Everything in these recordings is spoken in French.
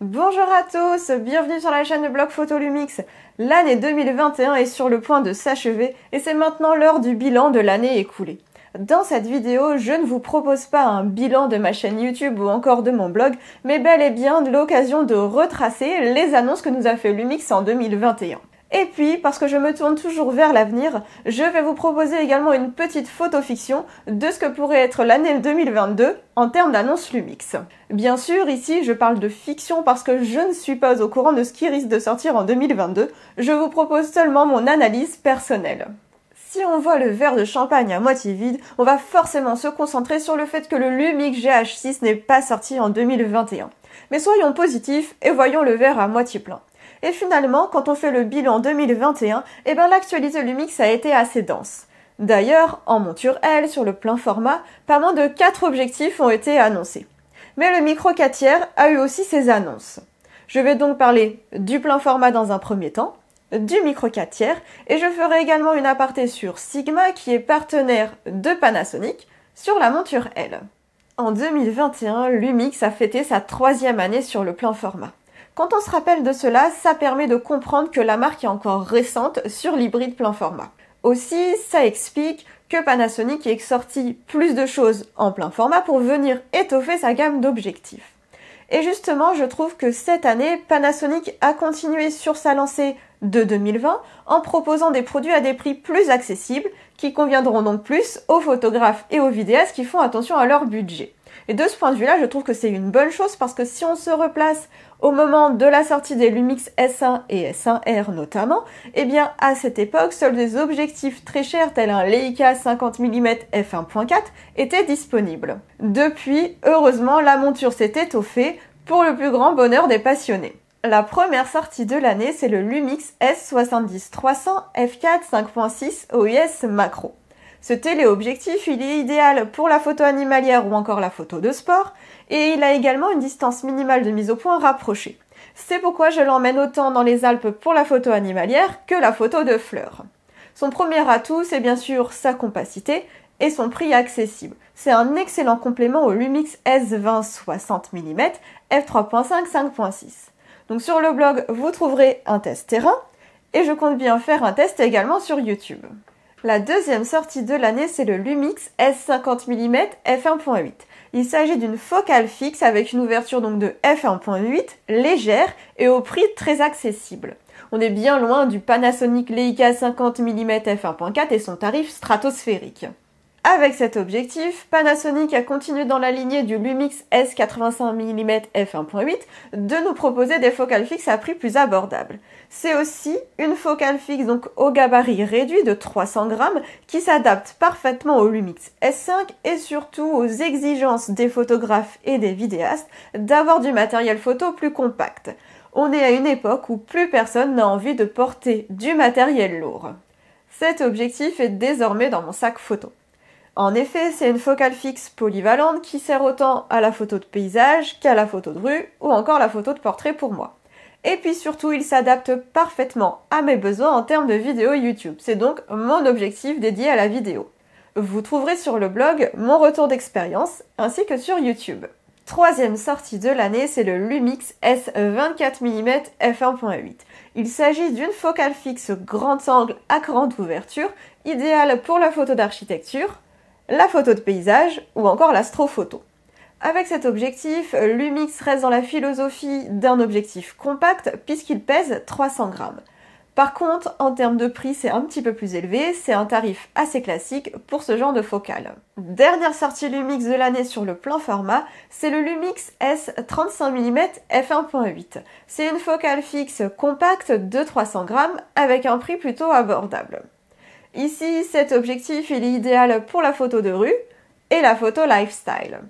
Bonjour à tous, bienvenue sur la chaîne de blog Lumix. L'année 2021 est sur le point de s'achever et c'est maintenant l'heure du bilan de l'année écoulée. Dans cette vidéo, je ne vous propose pas un bilan de ma chaîne YouTube ou encore de mon blog, mais bel et bien l'occasion de retracer les annonces que nous a fait Lumix en 2021. Et puis, parce que je me tourne toujours vers l'avenir, je vais vous proposer également une petite photo-fiction de ce que pourrait être l'année 2022 en termes d'annonces Lumix. Bien sûr, ici, je parle de fiction parce que je ne suis pas au courant de ce qui risque de sortir en 2022, je vous propose seulement mon analyse personnelle. Si on voit le verre de champagne à moitié vide, on va forcément se concentrer sur le fait que le Lumix GH6 n'est pas sorti en 2021. Mais soyons positifs et voyons le verre à moitié plein. Et finalement, quand on fait le bilan 2021, eh ben l'actualité Lumix a été assez dense. D'ailleurs, en monture L, sur le plein format, pas moins de 4 objectifs ont été annoncés. Mais le micro 4 a eu aussi ses annonces. Je vais donc parler du plein format dans un premier temps, du micro 4 tiers, et je ferai également une aparté sur Sigma qui est partenaire de Panasonic sur la monture L. En 2021, Lumix a fêté sa troisième année sur le plein format. Quand on se rappelle de cela, ça permet de comprendre que la marque est encore récente sur l'hybride plein format. Aussi, ça explique que Panasonic ait sorti plus de choses en plein format pour venir étoffer sa gamme d'objectifs. Et justement, je trouve que cette année, Panasonic a continué sur sa lancée de 2020 en proposant des produits à des prix plus accessibles qui conviendront donc plus aux photographes et aux vidéastes qui font attention à leur budget. Et de ce point de vue-là, je trouve que c'est une bonne chose parce que si on se replace au moment de la sortie des Lumix S1 et S1R notamment, eh bien à cette époque, seuls des objectifs très chers tels un Leica 50 mm f1.4 étaient disponibles. Depuis, heureusement, la monture s'est étoffée pour le plus grand bonheur des passionnés. La première sortie de l'année, c'est le Lumix S70 300 f4 5.6 OIS macro. Ce téléobjectif, il est idéal pour la photo animalière ou encore la photo de sport, et il a également une distance minimale de mise au point rapprochée. C'est pourquoi je l'emmène autant dans les Alpes pour la photo animalière que la photo de fleurs. Son premier atout, c'est bien sûr sa compacité et son prix accessible. C'est un excellent complément au Lumix S20 60 mm f3.5 5.6. Donc sur le blog, vous trouverez un test terrain et je compte bien faire un test également sur YouTube. La deuxième sortie de l'année, c'est le Lumix S50 mm f1.8. Il s'agit d'une focale fixe avec une ouverture donc de f1.8 légère et au prix très accessible. On est bien loin du Panasonic Leica 50 mm f1.4 et son tarif stratosphérique. Avec cet objectif, Panasonic a continué dans la lignée du Lumix S85 mm f1.8 de nous proposer des focales fixes à prix plus abordable. C'est aussi une focale fixe donc au gabarit réduit de 300 grammes qui s'adapte parfaitement au Lumix S5 et surtout aux exigences des photographes et des vidéastes d'avoir du matériel photo plus compact. On est à une époque où plus personne n'a envie de porter du matériel lourd. Cet objectif est désormais dans mon sac photo. En effet, c'est une focale fixe polyvalente qui sert autant à la photo de paysage qu'à la photo de rue ou encore la photo de portrait pour moi. Et puis surtout, il s'adapte parfaitement à mes besoins en termes de vidéo YouTube. C'est donc mon objectif dédié à la vidéo. Vous trouverez sur le blog mon retour d'expérience ainsi que sur YouTube. Troisième sortie de l'année, c'est le Lumix S24 mm f1.8. Il s'agit d'une focale fixe grand angle à grande ouverture, idéale pour la photo d'architecture, la photo de paysage ou encore l'astrophoto. Avec cet objectif, l'Umix reste dans la philosophie d'un objectif compact puisqu'il pèse 300 grammes. Par contre, en termes de prix, c'est un petit peu plus élevé, c'est un tarif assez classique pour ce genre de focale. Dernière sortie Lumix de l'année sur le plan format, c'est le Lumix S 35 mm f1.8. C'est une focale fixe compacte de 300 grammes avec un prix plutôt abordable. Ici, cet objectif, est l'idéal pour la photo de rue et la photo lifestyle.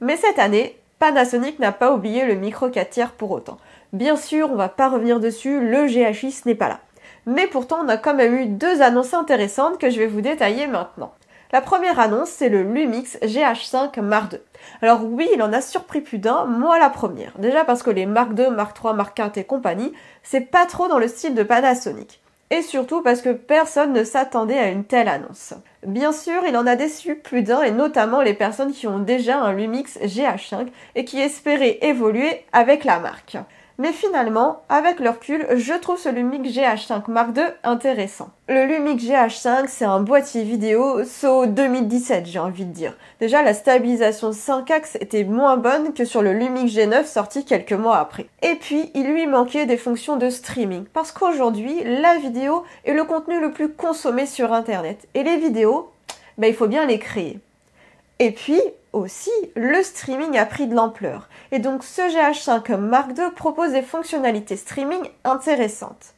Mais cette année, Panasonic n'a pas oublié le micro 4 tiers pour autant. Bien sûr, on va pas revenir dessus, le gh 6 n'est pas là. Mais pourtant, on a quand même eu deux annonces intéressantes que je vais vous détailler maintenant. La première annonce, c'est le Lumix GH5 Mark II. Alors oui, il en a surpris plus d'un, moi la première. Déjà parce que les Mark II, Mark III, Mark IV et compagnie, c'est pas trop dans le style de Panasonic et surtout parce que personne ne s'attendait à une telle annonce. Bien sûr, il en a déçu plus d'un et notamment les personnes qui ont déjà un Lumix GH5 et qui espéraient évoluer avec la marque. Mais finalement, avec le recul, je trouve ce Lumix GH5 Mark II intéressant. Le Lumix GH5, c'est un boîtier vidéo SO 2017, j'ai envie de dire. Déjà, la stabilisation 5 axes était moins bonne que sur le Lumix G9 sorti quelques mois après. Et puis, il lui manquait des fonctions de streaming, parce qu'aujourd'hui, la vidéo est le contenu le plus consommé sur Internet. Et les vidéos, bah, il faut bien les créer. Et puis aussi, le streaming a pris de l'ampleur. Et donc ce GH5 Mark II propose des fonctionnalités streaming intéressantes.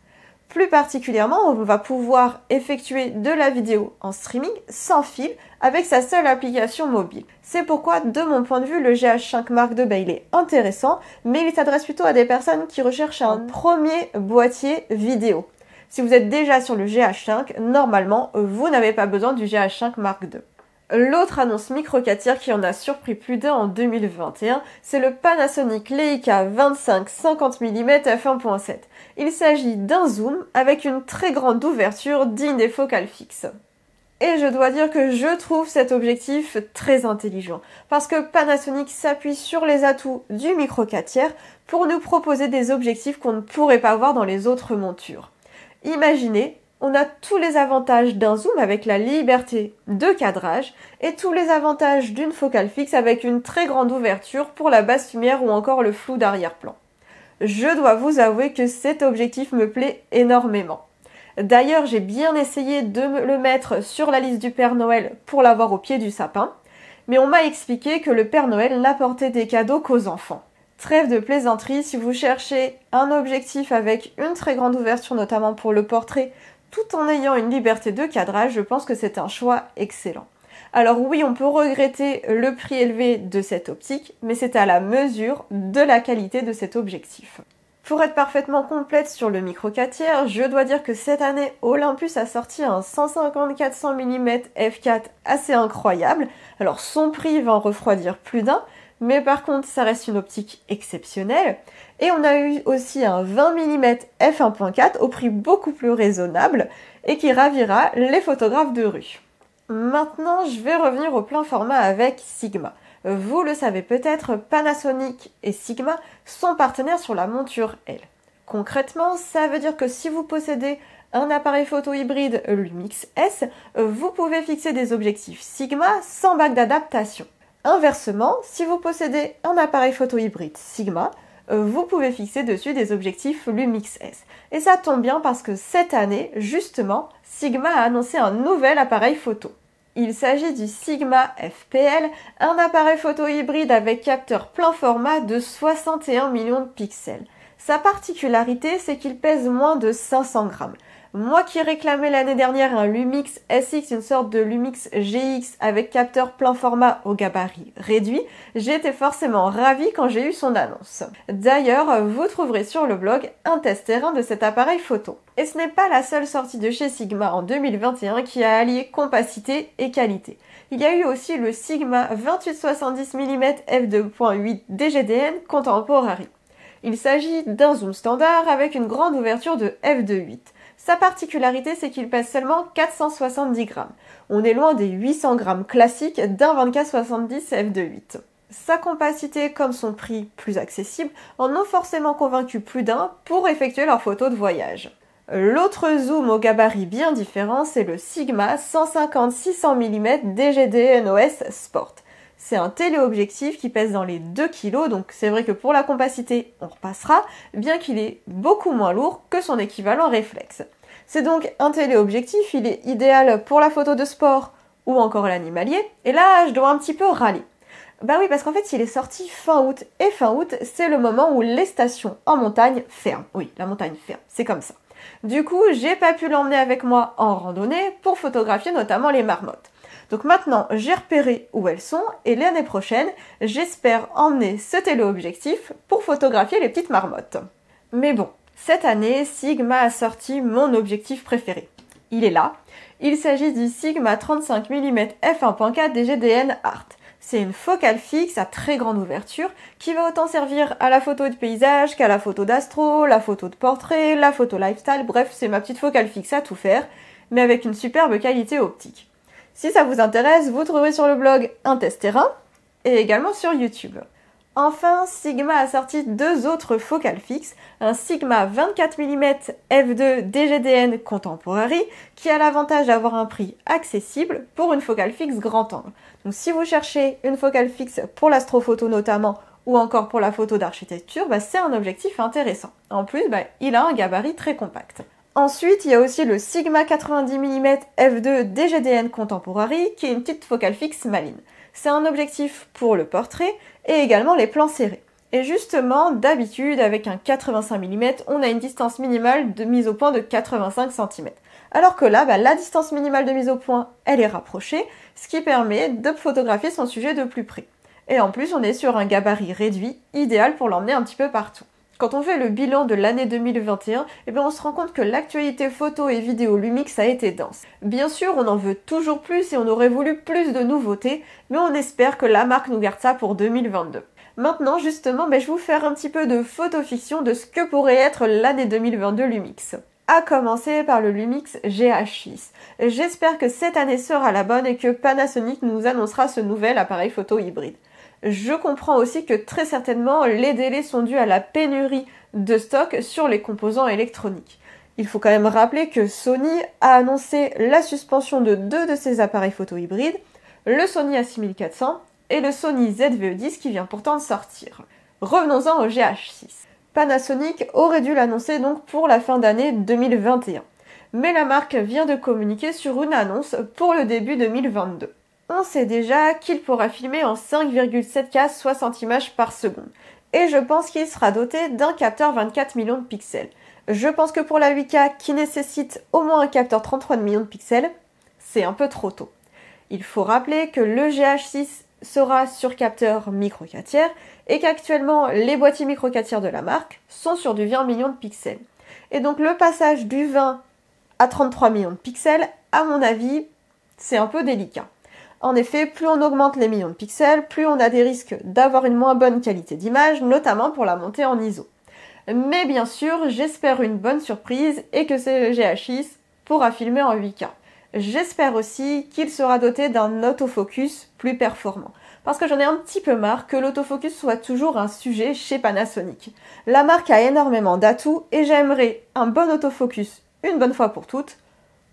Plus particulièrement, on va pouvoir effectuer de la vidéo en streaming sans fil avec sa seule application mobile. C'est pourquoi, de mon point de vue, le GH5 Mark II, bah, il est intéressant, mais il s'adresse plutôt à des personnes qui recherchent un premier boîtier vidéo. Si vous êtes déjà sur le GH5, normalement, vous n'avez pas besoin du GH5 Mark II. L'autre annonce microcatière qui en a surpris plus d'un en 2021, c'est le Panasonic Leica 25-50 mm f1.7. Il s'agit d'un zoom avec une très grande ouverture digne des focales fixes. Et je dois dire que je trouve cet objectif très intelligent, parce que Panasonic s'appuie sur les atouts du micro pour nous proposer des objectifs qu'on ne pourrait pas voir dans les autres montures. Imaginez on a tous les avantages d'un zoom avec la liberté de cadrage et tous les avantages d'une focale fixe avec une très grande ouverture pour la basse lumière ou encore le flou d'arrière-plan. Je dois vous avouer que cet objectif me plaît énormément. D'ailleurs, j'ai bien essayé de le mettre sur la liste du Père Noël pour l'avoir au pied du sapin, mais on m'a expliqué que le Père Noël n'apportait des cadeaux qu'aux enfants. Trêve de plaisanterie, si vous cherchez un objectif avec une très grande ouverture, notamment pour le portrait tout en ayant une liberté de cadrage, je pense que c'est un choix excellent. Alors oui, on peut regretter le prix élevé de cette optique, mais c'est à la mesure de la qualité de cet objectif. Pour être parfaitement complète sur le micro 4 tiers, je dois dire que cette année, Olympus a sorti un 150-400 mm f4 assez incroyable. Alors son prix va en refroidir plus d'un, mais par contre ça reste une optique exceptionnelle. Et on a eu aussi un 20 mm f1.4 au prix beaucoup plus raisonnable et qui ravira les photographes de rue. Maintenant je vais revenir au plein format avec Sigma. Vous le savez peut-être, Panasonic et Sigma sont partenaires sur la monture L. Concrètement, ça veut dire que si vous possédez un appareil photo hybride Lumix S, vous pouvez fixer des objectifs Sigma sans bac d'adaptation. Inversement, si vous possédez un appareil photo hybride Sigma, euh, vous pouvez fixer dessus des objectifs Lumix S. Et ça tombe bien parce que cette année, justement, Sigma a annoncé un nouvel appareil photo. Il s'agit du Sigma FPL, un appareil photo hybride avec capteur plein format de 61 millions de pixels. Sa particularité, c'est qu'il pèse moins de 500 grammes. Moi qui réclamais l'année dernière un Lumix SX, une sorte de Lumix GX avec capteur plein format au gabarit réduit, j'étais forcément ravie quand j'ai eu son annonce. D'ailleurs, vous trouverez sur le blog un test terrain de cet appareil photo. Et ce n'est pas la seule sortie de chez Sigma en 2021 qui a allié compacité et qualité. Il y a eu aussi le Sigma 2870 mm f2.8 DGDN Contemporary. Il s'agit d'un zoom standard avec une grande ouverture de f2.8. Sa particularité, c'est qu'il pèse seulement 470 grammes. On est loin des 800 grammes classiques d'un 24 24-70 f2.8. Sa compacité comme son prix plus accessible en ont forcément convaincu plus d'un pour effectuer leurs photos de voyage. L'autre zoom au gabarit bien différent, c'est le Sigma 150-600 mm DGD NOS Sport c'est un téléobjectif qui pèse dans les 2 kg, donc c'est vrai que pour la compacité, on repassera, bien qu'il est beaucoup moins lourd que son équivalent réflexe. C'est donc un téléobjectif, il est idéal pour la photo de sport ou encore l'animalier, et là je dois un petit peu râler. Bah oui, parce qu'en fait, il est sorti fin août. Et fin août, c'est le moment où les stations en montagne ferment. Oui, la montagne ferme, c'est comme ça. Du coup, j'ai pas pu l'emmener avec moi en randonnée pour photographier notamment les marmottes. Donc maintenant, j'ai repéré où elles sont et l'année prochaine, j'espère emmener ce téléobjectif pour photographier les petites marmottes. Mais bon, cette année, Sigma a sorti mon objectif préféré. Il est là. Il s'agit du Sigma 35 mm f1.4 des GDN Art. C'est une focale fixe à très grande ouverture qui va autant servir à la photo de paysage qu'à la photo d'astro, la photo de portrait, la photo lifestyle, bref, c'est ma petite focale fixe à tout faire, mais avec une superbe qualité optique. Si ça vous intéresse, vous trouverez sur le blog un test terrain et également sur YouTube. Enfin, Sigma a sorti deux autres focales fixes, un Sigma 24 mm f2 DGDN Contemporary qui a l'avantage d'avoir un prix accessible pour une focale fixe grand angle. Donc si vous cherchez une focale fixe pour l'astrophoto notamment ou encore pour la photo d'architecture, bah, c'est un objectif intéressant. En plus, bah, il a un gabarit très compact. Ensuite, il y a aussi le Sigma 90 mm f2 DGDN Contemporary qui est une petite focale fixe maline. C'est un objectif pour le portrait et également les plans serrés. Et justement, d'habitude, avec un 85 mm, on a une distance minimale de mise au point de 85 cm. Alors que là, bah, la distance minimale de mise au point, elle est rapprochée, ce qui permet de photographier son sujet de plus près. Et en plus, on est sur un gabarit réduit, idéal pour l'emmener un petit peu partout. Quand on fait le bilan de l'année 2021, eh ben, on se rend compte que l'actualité photo et vidéo Lumix a été dense. Bien sûr, on en veut toujours plus et on aurait voulu plus de nouveautés, mais on espère que la marque nous garde ça pour 2022. Maintenant, justement, ben, je vais vous faire un petit peu de photo fiction de ce que pourrait être l'année 2022 Lumix à commencer par le Lumix GH6. J'espère que cette année sera la bonne et que Panasonic nous annoncera ce nouvel appareil photo hybride. Je comprends aussi que très certainement les délais sont dus à la pénurie de stock sur les composants électroniques. Il faut quand même rappeler que Sony a annoncé la suspension de deux de ses appareils photo hybrides, le Sony A6400 et le Sony zv 10 e qui vient pourtant de sortir. Revenons-en au GH6. Panasonic aurait dû l'annoncer donc pour la fin d'année 2021. Mais la marque vient de communiquer sur une annonce pour le début 2022. C'est sait déjà qu'il pourra filmer en 5,7K 60 images par seconde. Et je pense qu'il sera doté d'un capteur 24 millions de pixels. Je pense que pour la 8K qui nécessite au moins un capteur 33 millions de pixels, c'est un peu trop tôt. Il faut rappeler que le GH6 sera sur capteur micro 4 tiers et qu'actuellement les boîtiers micro 4 tiers de la marque sont sur du 20 millions de pixels. Et donc le passage du 20 à 33 millions de pixels, à mon avis, c'est un peu délicat. En effet, plus on augmente les millions de pixels, plus on a des risques d'avoir une moins bonne qualité d'image, notamment pour la montée en ISO. Mais bien sûr, j'espère une bonne surprise et que ce GH6 pourra filmer en 8K. J'espère aussi qu'il sera doté d'un autofocus plus performant. Parce que j'en ai un petit peu marre que l'autofocus soit toujours un sujet chez Panasonic. La marque a énormément d'atouts et j'aimerais un bon autofocus une bonne fois pour toutes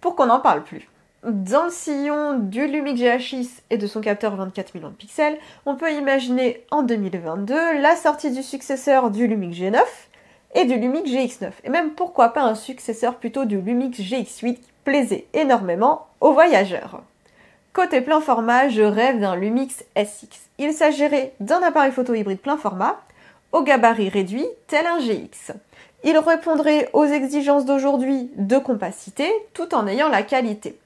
pour qu'on n'en parle plus dans le sillon du Lumix GH6 et de son capteur 24 millions de pixels, on peut imaginer en 2022 la sortie du successeur du Lumix G9 et du Lumix GX9. Et même pourquoi pas un successeur plutôt du Lumix GX8 qui plaisait énormément aux voyageurs. Côté plein format, je rêve d'un Lumix SX. Il s'agirait d'un appareil photo hybride plein format, au gabarit réduit, tel un GX. Il répondrait aux exigences d'aujourd'hui de compacité tout en ayant la qualité.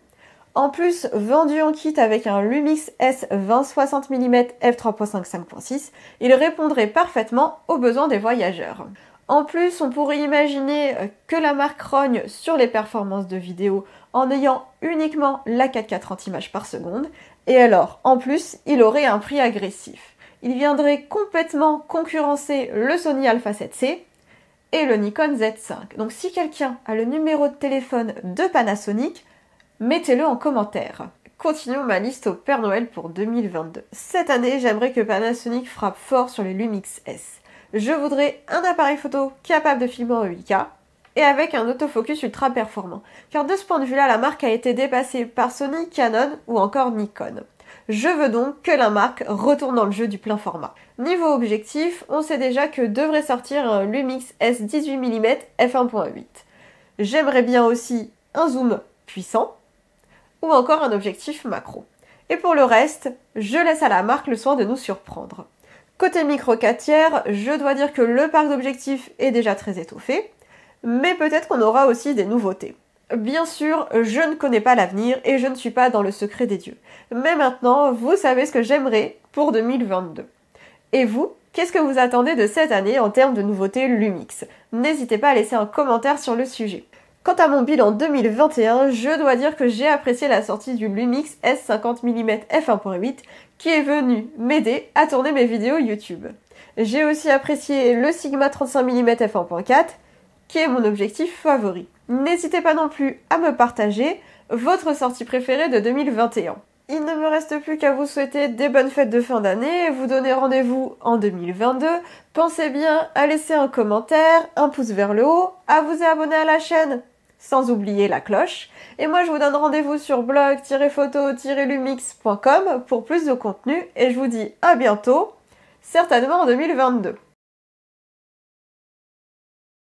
En plus, vendu en kit avec un Lumix S2060 mm f3.5 5.6, il répondrait parfaitement aux besoins des voyageurs. En plus, on pourrait imaginer euh, que la marque rogne sur les performances de vidéo en ayant uniquement la 4K 30 images par seconde, et alors, en plus, il aurait un prix agressif. Il viendrait complètement concurrencer le Sony Alpha 7C et le Nikon Z5. Donc si quelqu'un a le numéro de téléphone de Panasonic, Mettez-le en commentaire. Continuons ma liste au Père Noël pour 2022. Cette année, j'aimerais que Panasonic frappe fort sur les Lumix S. Je voudrais un appareil photo capable de filmer en 8K et avec un autofocus ultra performant. Car de ce point de vue-là, la marque a été dépassée par Sony, Canon ou encore Nikon. Je veux donc que la marque retourne dans le jeu du plein format. Niveau objectif, on sait déjà que devrait sortir un Lumix S 18mm f1.8. J'aimerais bien aussi un zoom puissant, ou encore un objectif macro. Et pour le reste, je laisse à la marque le soin de nous surprendre. Côté micro tiers, je dois dire que le parc d'objectifs est déjà très étoffé, mais peut-être qu'on aura aussi des nouveautés. Bien sûr, je ne connais pas l'avenir et je ne suis pas dans le secret des dieux. Mais maintenant, vous savez ce que j'aimerais pour 2022. Et vous, qu'est-ce que vous attendez de cette année en termes de nouveautés Lumix N'hésitez pas à laisser un commentaire sur le sujet. Quant à mon bilan 2021, je dois dire que j'ai apprécié la sortie du Lumix S50 mm f1.8 qui est venu m'aider à tourner mes vidéos YouTube. J'ai aussi apprécié le Sigma 35 mm f1.4 qui est mon objectif favori. N'hésitez pas non plus à me partager votre sortie préférée de 2021. Il ne me reste plus qu'à vous souhaiter des bonnes fêtes de fin d'année et vous donner rendez-vous en 2022. Pensez bien à laisser un commentaire, un pouce vers le haut, à vous abonner à la chaîne sans oublier la cloche. Et moi, je vous donne rendez-vous sur blog-photo-lumix.com pour plus de contenu et je vous dis à bientôt, certainement en 2022.